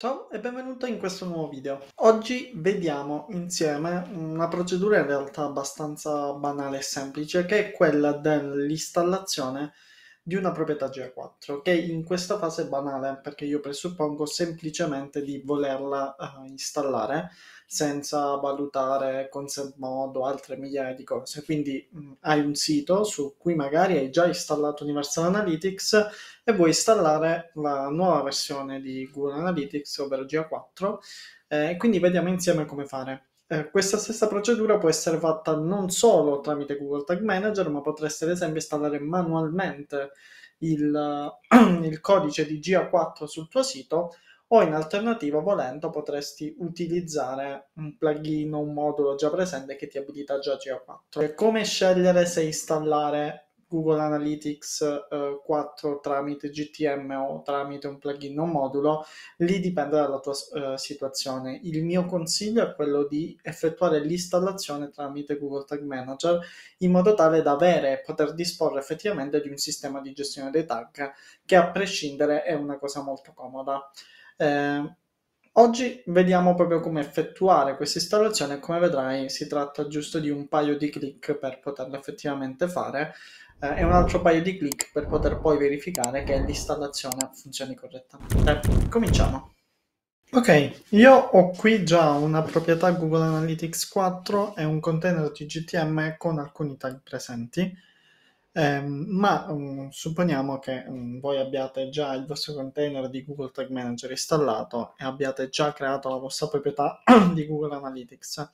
Ciao e benvenuto in questo nuovo video. Oggi vediamo insieme una procedura in realtà abbastanza banale e semplice che è quella dell'installazione di una proprietà GA4 che in questa fase è banale perché io presuppongo semplicemente di volerla uh, installare senza valutare con modo altre migliaia di cose. Quindi mh, mm, hai un sito su cui magari hai già installato Universal Analytics e vuoi installare la nuova versione di Google Analytics, ovvero GA4. Eh, quindi vediamo insieme come fare. Eh, questa stessa procedura può essere fatta non solo tramite Google Tag Manager, ma potreste ad esempio installare manualmente il, il codice di GA4 sul tuo sito o in alternativa volendo potresti utilizzare un plugin o un modulo già presente che ti abilita già GA4. Come scegliere se installare Google Analytics eh, 4 tramite GTM o tramite un plugin o modulo, lì dipende dalla tua eh, situazione. Il mio consiglio è quello di effettuare l'installazione tramite Google Tag Manager in modo tale da avere e poter disporre effettivamente di un sistema di gestione dei tag che a prescindere è una cosa molto comoda. Eh, Oggi vediamo proprio come effettuare questa installazione e come vedrai si tratta giusto di un paio di click per poterla effettivamente fare eh, e un altro paio di click per poter poi verificare che l'installazione funzioni correttamente. Cominciamo. Ok, io ho qui già una proprietà Google Analytics 4 e un container TGTM con alcuni tag presenti, eh, ma um, supponiamo che um, voi abbiate già il vostro container di Google Tag Manager installato e abbiate già creato la vostra proprietà di Google Analytics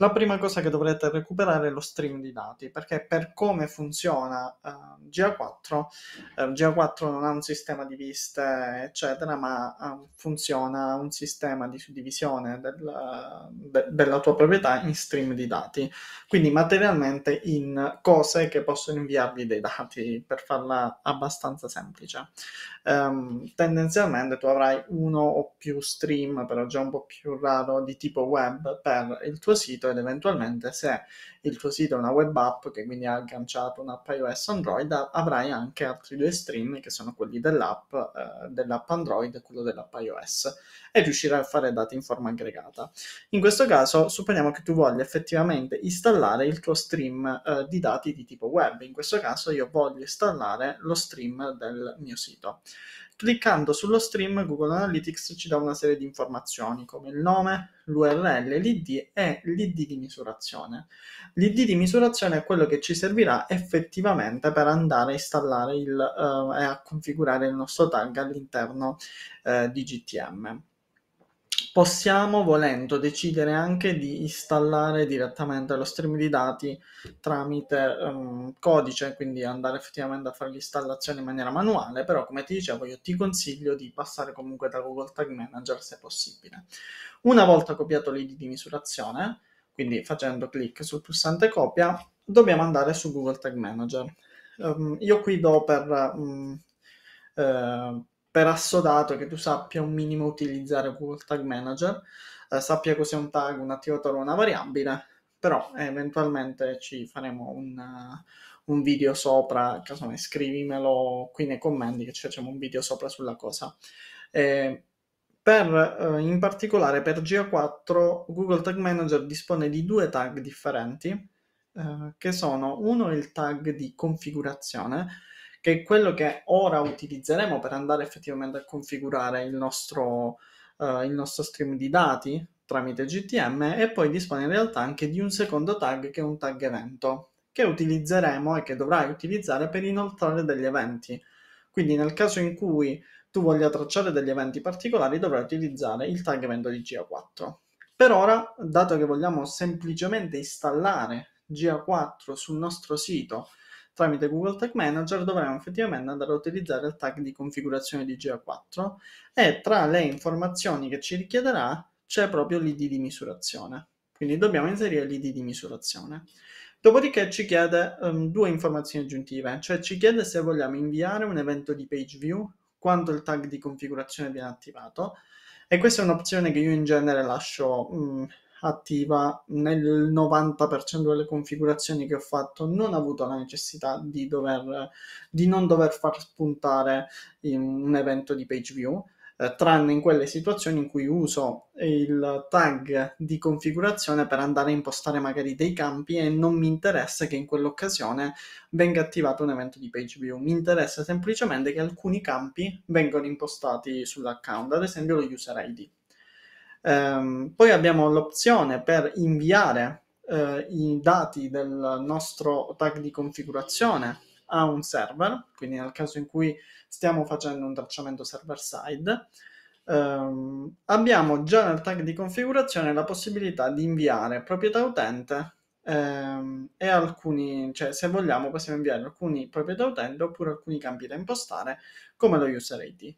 la prima cosa che dovrete recuperare è lo stream di dati, perché per come funziona uh, GA4, uh, GA4 non ha un sistema di viste, eccetera, ma uh, funziona un sistema di suddivisione del, ehm, de- della tua proprietà in stream di dati, quindi materialmente in cose che possono inviarvi dei dati, per farla abbastanza semplice. Um, tendenzialmente tu avrai uno o più stream, però già un po' più raro, di tipo web per il tuo sito ed eventualmente se il tuo sito è una web app che quindi ha agganciato un'app iOS Android avrai anche altri due stream che sono quelli dell'app, eh, dell'app Android e quello dell'app iOS e riuscirai a fare dati in forma aggregata. In questo caso supponiamo che tu voglia effettivamente installare il tuo stream eh, di dati di tipo web, in questo caso io voglio installare lo stream del mio sito. Cliccando sullo stream, Google Analytics ci dà una serie di informazioni come il nome, l'URL, l'ID e l'ID di misurazione. L'ID di misurazione è quello che ci servirà effettivamente per andare a installare il, uh, e a configurare il nostro tag all'interno uh, di GTM possiamo volendo decidere anche di installare direttamente lo stream di dati tramite um, codice, quindi andare effettivamente a fare l'installazione in maniera manuale, però come ti dicevo io ti consiglio di passare comunque da Google Tag Manager se possibile. Una volta copiato l'ID di misurazione, quindi facendo clic sul pulsante copia, dobbiamo andare su Google Tag Manager. Um, io qui do per... Um, eh, per assodato che tu sappia un minimo utilizzare Google Tag Manager, eh, sappia cos'è un tag, un attivatore o una variabile, però eh, eventualmente ci faremo un, uh, un video sopra, casomai scrivimelo qui nei commenti che ci facciamo un video sopra sulla cosa. Eh, per, in particolare per GA4 Google Tag Manager dispone di due tag differenti, eh, che sono uno il tag di configurazione, che è quello che ora utilizzeremo per andare effettivamente a configurare il nostro, uh, il nostro stream di dati tramite GTM e poi dispone in realtà anche di un secondo tag che è un tag evento che utilizzeremo e che dovrai utilizzare per inoltrare degli eventi. Quindi nel caso in cui tu voglia tracciare degli eventi particolari dovrai utilizzare il tag evento di GA4. Per ora, dato che vogliamo semplicemente installare GA4 sul nostro sito tramite Google Tag Manager dovremo effettivamente andare a utilizzare il tag di configurazione di GA4 e tra le informazioni che ci richiederà c'è proprio l'ID di misurazione. Quindi dobbiamo inserire l'ID di misurazione. Dopodiché ci chiede um, due informazioni aggiuntive, cioè ci chiede se vogliamo inviare un evento di page view quando il tag di configurazione viene attivato e questa è un'opzione che io in genere lascio mh, attiva nel 90% delle configurazioni che ho fatto non ho avuto la necessità di, dover, di non dover far spuntare un evento di page view eh, tranne in quelle situazioni in cui uso il tag di configurazione per andare a impostare magari dei campi e non mi interessa che in quell'occasione venga attivato un evento di page view, mi interessa semplicemente che alcuni campi vengano impostati sull'account, ad esempio lo user ID. Um, poi abbiamo l'opzione per inviare uh, i dati del nostro tag di configurazione a un server, quindi nel caso in cui stiamo facendo un tracciamento server-side, um, abbiamo già nel tag di configurazione la possibilità di inviare proprietà utente um, e alcuni, cioè se vogliamo possiamo inviare alcuni proprietà utente oppure alcuni campi da impostare come lo user ID.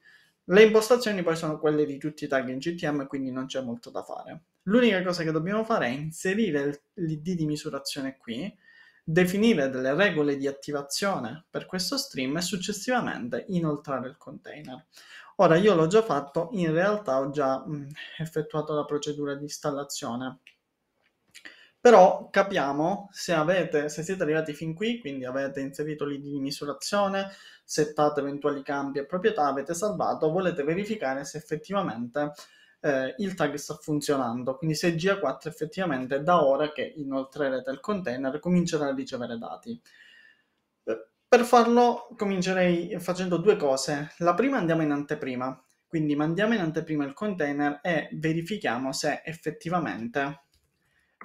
Le impostazioni poi sono quelle di tutti i tag in GTM, quindi non c'è molto da fare. L'unica cosa che dobbiamo fare è inserire l'ID di misurazione qui, definire delle regole di attivazione per questo stream e successivamente inoltrare il container. Ora io l'ho già fatto, in realtà ho già mh, mm, effettuato la procedura di installazione. Però capiamo se, avete, se siete arrivati fin qui, quindi avete inserito l'ID di misurazione, settate eventuali cambi e proprietà, avete salvato, volete verificare se effettivamente eh, il tag sta funzionando, quindi se GA4 effettivamente da ora che inoltrerete il container comincerà a ricevere dati. Eh, per farlo comincerei facendo due cose. La prima andiamo in anteprima, quindi mandiamo in anteprima il container e verifichiamo se effettivamente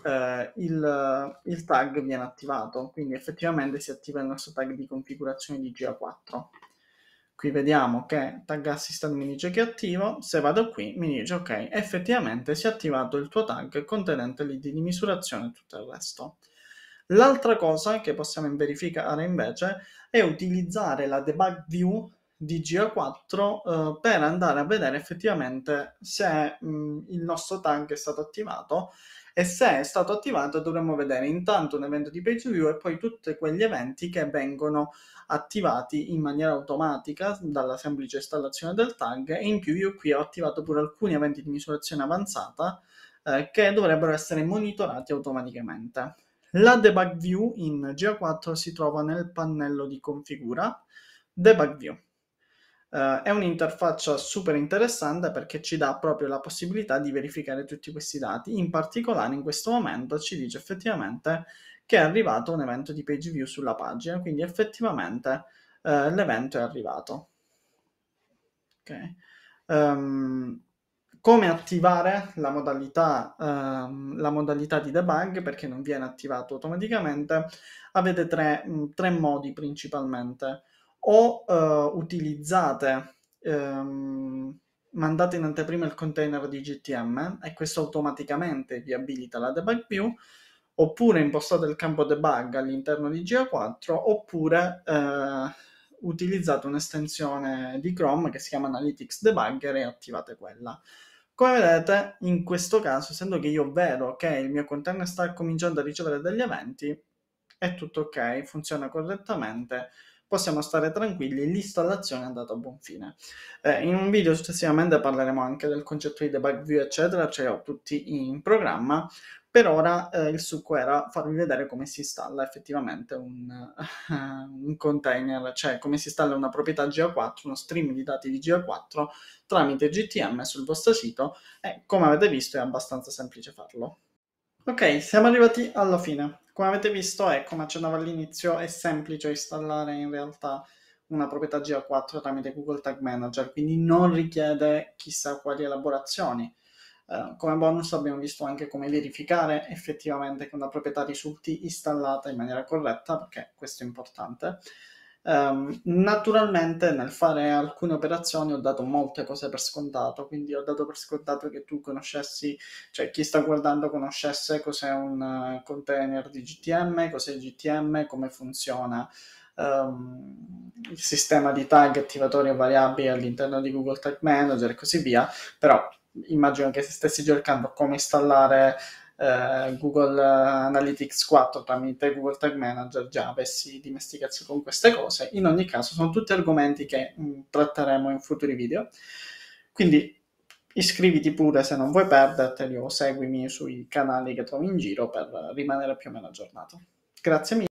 eh, il, il, tag viene attivato, quindi effettivamente si attiva il nostro tag di configurazione di GA4. Qui vediamo che tag assistant mi dice che è attivo, se vado qui mi dice ok, effettivamente si è attivato il tuo tag contenente l'id di misurazione e tutto il resto. L'altra cosa che possiamo verificare invece è utilizzare la debug view di GA4 eh, per andare a vedere effettivamente se mh, mm, il nostro tag è stato attivato e se è stato attivato dovremmo vedere intanto un evento di page view e poi tutti quegli eventi che vengono attivati in maniera automatica dalla semplice installazione del tag e in più io qui ho attivato pure alcuni eventi di misurazione avanzata eh, che dovrebbero essere monitorati automaticamente. La debug view in GA4 si trova nel pannello di configura debug view Uh, è un'interfaccia super interessante perché ci dà proprio la possibilità di verificare tutti questi dati. In particolare, in questo momento ci dice effettivamente che è arrivato un evento di page view sulla pagina, quindi effettivamente uh, l'evento è arrivato. Okay. Um, come attivare la modalità, ehm, la modalità, di debug perché non viene attivato automaticamente, avete tre, mm, tre modi principalmente o eh, utilizzate, ehm, mandate in anteprima il container di GTM e questo automaticamente vi abilita la debug view, oppure impostate il campo debug all'interno di GA4, oppure eh, utilizzate un'estensione di Chrome che si chiama Analytics Debugger e attivate quella. Come vedete, in questo caso, essendo che io vedo che il mio container sta cominciando a ricevere degli eventi, è tutto ok, funziona correttamente, possiamo stare tranquilli, l'installazione è andata a buon fine. Eh, in un video successivamente parleremo anche del concetto di debug view, eccetera, ce li ho tutti in programma. Per ora eh, il succo era farvi vedere come si installa effettivamente un, uh, un, container, cioè come si installa una proprietà GA4, uno stream di dati di GA4 tramite GTM sul vostro sito e come avete visto è abbastanza semplice farlo. Ok, siamo arrivati alla fine. Come avete visto, e come accennavo all'inizio, è semplice installare in realtà una proprietà GA4 tramite Google Tag Manager, quindi non richiede chissà quali elaborazioni. Eh, come bonus abbiamo visto anche come verificare effettivamente che una proprietà risulti installata in maniera corretta, perché questo è importante. Um, naturalmente nel fare alcune operazioni ho dato molte cose per scontato, quindi ho dato per scontato che tu conoscessi, cioè chi sta guardando conoscesse cos'è un eh, container di GTM, cos'è GTM, come funziona um, il sistema di tag attivatori e variabili all'interno di Google Tag Manager e così via, però immagino che se stessi cercando come installare eh, Google Analytics 4 tramite Google Tag Manager già avessi dimestichezza con queste cose. In ogni caso sono tutti argomenti che mh, mm, tratteremo in futuri video. Quindi iscriviti pure se non vuoi perderteli o seguimi sui canali che trovi in giro per rimanere più o meno aggiornato. Grazie mille.